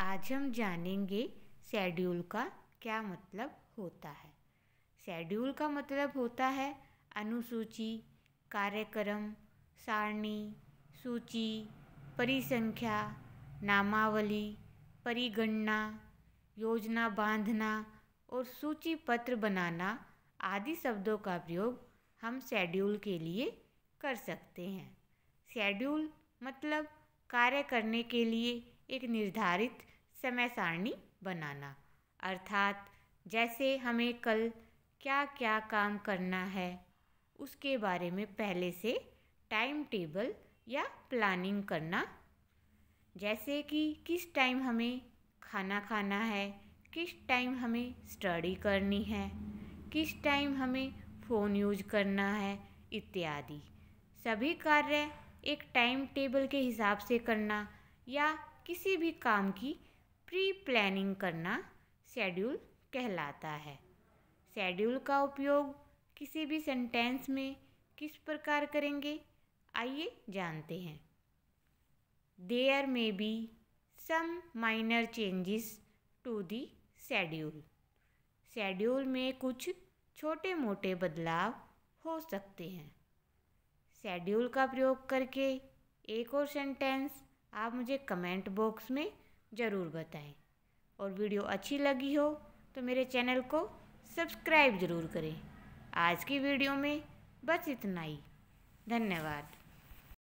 आज हम जानेंगे शेड्यूल का क्या मतलब होता है शेड्यूल का मतलब होता है अनुसूची कार्यक्रम सारणी सूची परिसंख्या नामावली परिगणना योजना बांधना और सूची पत्र बनाना आदि शब्दों का प्रयोग हम शेड्यूल के लिए कर सकते हैं शेड्यूल मतलब कार्य करने के लिए एक निर्धारित समय सारणी बनाना अर्थात जैसे हमें कल क्या क्या काम करना है उसके बारे में पहले से टाइम टेबल या प्लानिंग करना जैसे कि किस टाइम हमें खाना खाना है किस टाइम हमें स्टडी करनी है किस टाइम हमें फ़ोन यूज करना है इत्यादि सभी कार्य एक टाइम टेबल के हिसाब से करना या किसी भी काम की प्री प्लानिंग करना शेड्यूल कहलाता है शेड्यूल का उपयोग किसी भी सेंटेंस में किस प्रकार करेंगे आइए जानते हैं there may be some minor changes to the schedule schedule में कुछ छोटे मोटे बदलाव हो सकते हैं शेड्यूल का प्रयोग करके एक और सेंटेंस आप मुझे कमेंट बॉक्स में ज़रूर बताएं और वीडियो अच्छी लगी हो तो मेरे चैनल को सब्सक्राइब ज़रूर करें आज की वीडियो में बस इतना ही धन्यवाद